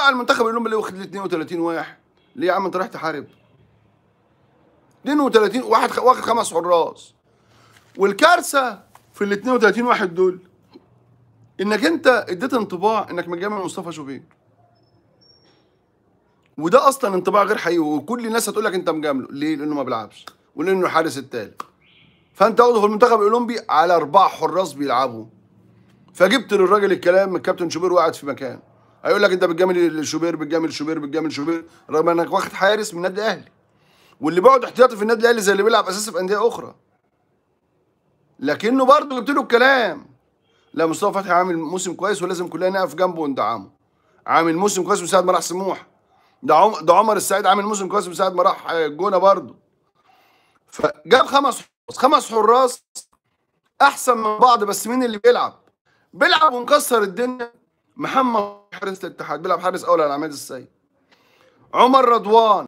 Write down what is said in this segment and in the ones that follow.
بقى على المنتخب اللي هم اللي واخد 32 واحد ليه يا عم انت رايح تحارب 32 واحد واخد خمس حراس والكارثه في ال 32 واحد دول انك انت اديت انطباع انك متجمع مصطفى شوبير وده اصلا انطباع غير حقيقي وكل الناس هتقول لك انت مجامله ليه؟ لانه ما بيلعبش ولانه الحارس الثالث فانت واخده في المنتخب الاولمبي على اربع حراس بيلعبوا فجبت للراجل الكلام الكابتن شوبير وقعد في مكان هيقول لك انت بتجامل شوبير بتجامل شوبير بتجامل شوبير رغم انك واخد حارس من النادي الاهلي واللي بيقعد احتياطي في النادي الاهلي زي اللي بيلعب اساسي في انديه اخرى لكنه برضه جبت له الكلام لا مصطفى فتحي عامل موسم كويس ولازم كلنا نقف جنبه وندعمه عامل موسم كويس من ساعه ما راح سموح ده عمر ده عمر السعيد عامل موسم كويس من ساعه ما راح الجونه آه، برضه فجاب خمس خمس حراس احسن من بعض بس مين اللي بيلعب بيلعب ومكسر الدنيا محمد حارس الاتحاد بيلعب حارس اول على عماد السيد عمر رضوان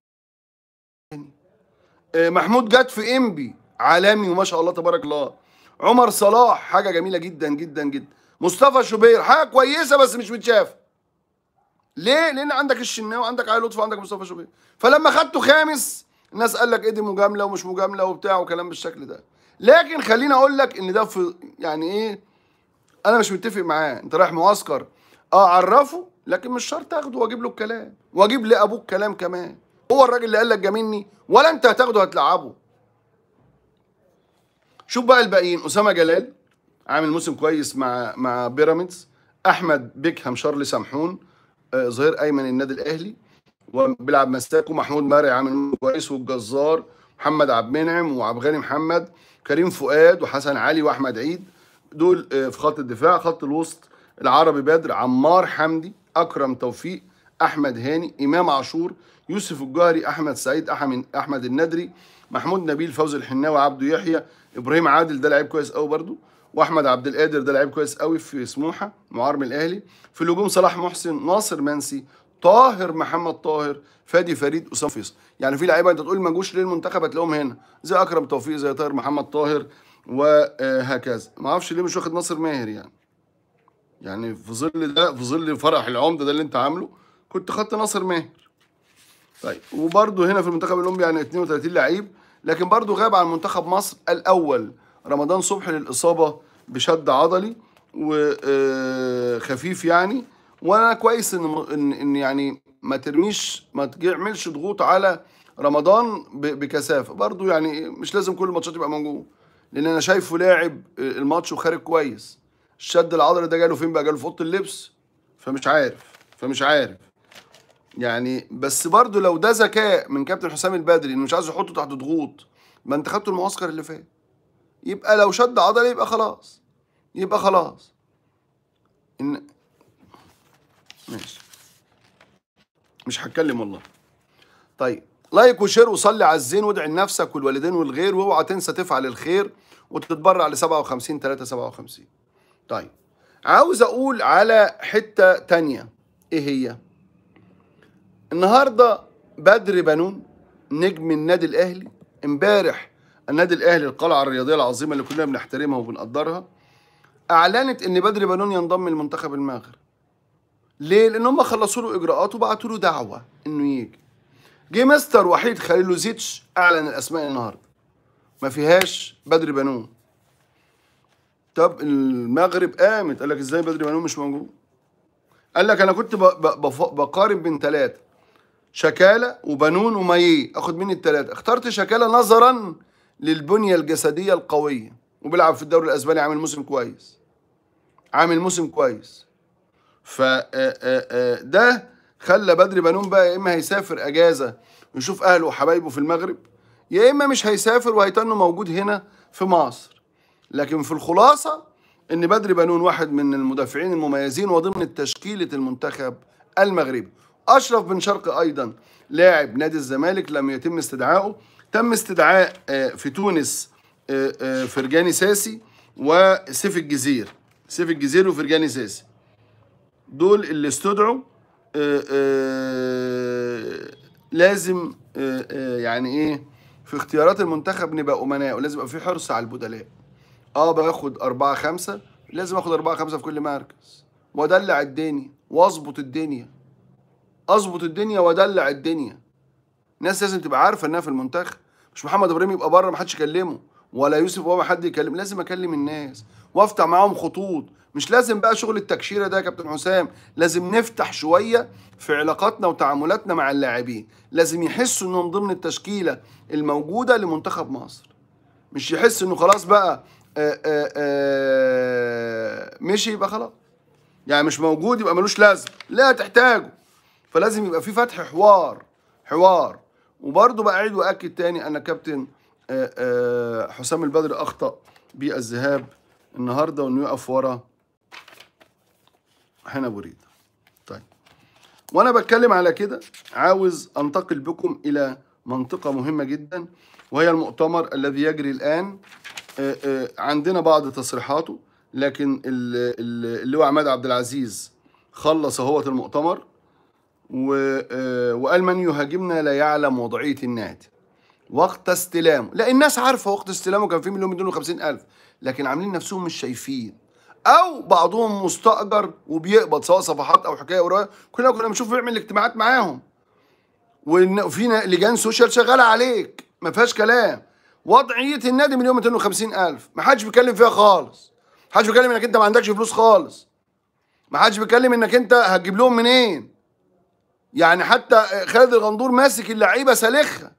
آه، محمود جاد في انبي عالمي وما شاء الله تبارك الله عمر صلاح حاجه جميله جدا جدا جدا مصطفى شوبير حاجه كويسه بس مش متشاف ليه لان عندك الشناوي عندك علي لطفي عندك مصطفى شوبير فلما خدته خامس الناس قال لك ايه دي مجامله ومش مجامله وبتاع وكلام بالشكل ده لكن خليني اقول لك ان ده في يعني ايه انا مش متفق معاه انت رايح معسكر اه عرفه لكن مش شرط اخده واجيب له الكلام واجيب لابوك كلام كمان هو الراجل اللي قال لك جاميني ولا انت هتاخده هتلعبه شوف بقى الباقيين اسامه جلال عامل موسم كويس مع مع بيراميدز احمد بيكهام شارلي سامحون آه ظهير ايمن النادي الاهلي وبيلعب مساكو محمود مرعي عامل موسم كويس والجزار محمد عبد المنعم وعبد الغني محمد كريم فؤاد وحسن علي واحمد عيد دول آه، في خط الدفاع خط الوسط العربي بدر عمار حمدي اكرم توفيق احمد هاني امام عاشور يوسف الجهري احمد سعيد احمد الندري محمود نبيل فوزي الحناوي عبده يحيى ابراهيم عادل ده لعيب كويس قوي برده واحمد عبد القادر ده لعيب كويس قوي في سموحه معارم الاهلي في الهجوم صلاح محسن ناصر منسي طاهر محمد طاهر فادي فريد اسامه فيصل يعني في لعيبه انت تقول ما جوش للمنتخب هتلاقيهم هنا زي اكرم توفيق زي طاهر محمد طاهر وهكذا ما اعرفش ليه مش واخد ناصر ماهر يعني يعني في ظل ده في ظل فرح العمده ده اللي انت عامله كنت خدت ناصر ماهر طيب وبرده هنا في المنتخب الاولمبي يعني 32 لعيب لكن برده غاب عن منتخب مصر الاول رمضان صبحي للاصابه بشد عضلي وخفيف آه، يعني وانا كويس ان ان يعني ما ترميش ما تعملش ضغوط على رمضان بكثافه برده يعني مش لازم كل الماتشات يبقى موجود لان انا شايفه لاعب آه، الماتش وخارج كويس الشد العضلي ده جاله فين بقى جاله في اوضه اللبس فمش عارف فمش عارف يعني بس برضه لو ده ذكاء من كابتن حسام البدري انه مش عايز يحطه تحت ضغوط ما انت خدته المعسكر اللي فات يبقى لو شد عضلي يبقى خلاص يبقى خلاص ان ماشي مش هتكلم والله طيب لايك وشير وصلي على الزين وادعي لنفسك والوالدين والغير واوعى تنسى تفعل الخير وتتبرع ل 57 357 طيب عاوز اقول على حتة تانية ايه هي النهاردة بدر بنون نجم النادي الاهلي امبارح النادي الاهلي القلعة الرياضية العظيمة اللي كلنا بنحترمها وبنقدرها اعلنت ان بدر بنون ينضم لمنتخب المغرب ليه لان هم خلصوا له اجراءات وبعتوا له دعوة انه يجي جه مستر وحيد خليلوزيتش اعلن الاسماء النهارده ما فيهاش بدر بنون طب المغرب قامت قال لك ازاي بدري معلوم مش موجود قال لك انا كنت بقارن بين ثلاثه شكاله وبنون ومي اخد مني الثلاثه اخترت شكاله نظرا للبنيه الجسديه القويه وبيلعب في الدوري الاسباني عامل موسم كويس عامل موسم كويس ف ده خلى بدري بنون بقى يا اما هيسافر اجازه ويشوف اهله وحبايبه في المغرب يا اما مش هيسافر وهيتنه موجود هنا في مصر لكن في الخلاصة أن بدر بنون واحد من المدافعين المميزين وضمن تشكيلة المنتخب المغربي أشرف بن شرقي أيضا لاعب نادي الزمالك لم يتم استدعائه تم استدعاء آه، في تونس آه، آه، فرجاني ساسي وسيف الجزير سيف الجزير وفرجاني ساسي دول اللي استدعوا لازم يعني ايه في اختيارات المنتخب نبقى امناء ولازم يبقى في حرص على البدلاء اه باخد أربعة خمسة لازم اخد أربعة خمسة في كل مركز وادلع الدنيا واظبط الدنيا اظبط الدنيا وادلع الدنيا الناس لازم تبقى عارفه انها في المنتخب مش محمد ابراهيم يبقى بره محدش يكلمه ولا يوسف بابا حد يكلم لازم اكلم الناس وافتح معاهم خطوط مش لازم بقى شغل التكشيره ده يا كابتن حسام لازم نفتح شويه في علاقاتنا وتعاملاتنا مع اللاعبين لازم يحسوا انهم ضمن التشكيله الموجوده لمنتخب مصر مش يحس انه خلاص بقى آه، آه، آه، مشي يبقى خلاص يعني مش موجود يبقى ملوش لازم لا تحتاجه فلازم يبقى في فتح حوار حوار وبرضه بقى اعيد واكد تاني ان كابتن حسام البدري اخطا بالذهاب النهارده وانه يقف ورا هنا بريد طيب وانا بتكلم على كده عاوز انتقل بكم الى منطقه مهمه جدا وهي المؤتمر الذي يجري الان آه، آه، عندنا بعض تصريحاته لكن اللواء عماد عبد العزيز خلص اهوت المؤتمر آه، وقال من يهاجمنا لا يعلم وضعيه النادي وقت استلامه لا الناس عارفه وقت استلامه كان في مليون مليون وخمسين الف لكن عاملين نفسهم مش شايفين او بعضهم مستاجر وبيقبض سواء صفحات او حكايه قريبه كلنا كنا بنشوف بيعمل اجتماعات معاهم وفينا لجان سوشيال شغاله عليك ما فيهاش كلام وضعيه النادي مليون 250 الف ما حدش بيتكلم فيها خالص ما حدش بيتكلم انك انت ما عندكش فلوس خالص ما حدش بيتكلم انك انت هتجيب لهم منين يعني حتى خالد الغندور ماسك اللعيبه سالخها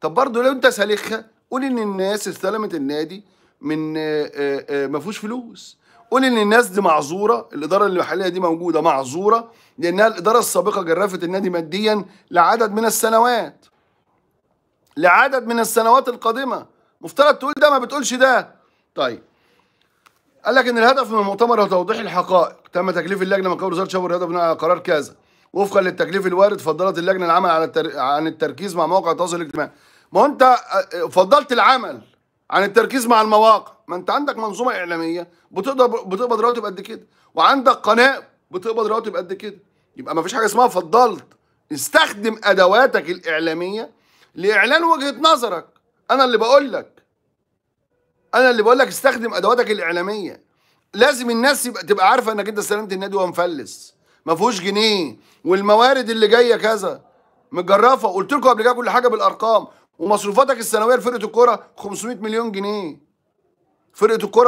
طب برضه لو انت سالخها قول ان الناس استلمت النادي من آه، آه، آه، ما فيهوش فلوس قول ان الناس دي معذوره الاداره المحليه دي موجوده معذوره لانها الاداره السابقه جرفت النادي ماديا لعدد من السنوات لعدد من السنوات القادمة مفترض تقول ده ما بتقولش ده طيب قال لك ان الهدف من المؤتمر هو توضيح الحقائق تم تكليف اللجنه من قبل وزاره الشباب والرياضه بناء على قرار كذا وفقا للتكليف الوارد فضلت اللجنه العمل على التر... عن التركيز مع مواقع التواصل الاجتماعي ما انت آه، آه، فضلت العمل عن التركيز مع المواقع ما انت عندك منظومه اعلاميه بتقدر بتقبض رواتب قد كده وعندك قناه بتقبض رواتب قد كده يبقى ما فيش حاجه اسمها فضلت استخدم ادواتك الاعلاميه لاعلان وجهه نظرك انا اللي بقول لك انا اللي بقول لك استخدم ادواتك الاعلاميه لازم الناس يبقى تبقى عارفه انك انت استلمت النادي وهو مفلس ما فيهوش جنيه والموارد اللي جايه كذا متجرفه قلت لكم قبل كده كل حاجه بالارقام ومصروفاتك السنويه لفرقه الكوره 500 مليون جنيه فرقه الكوره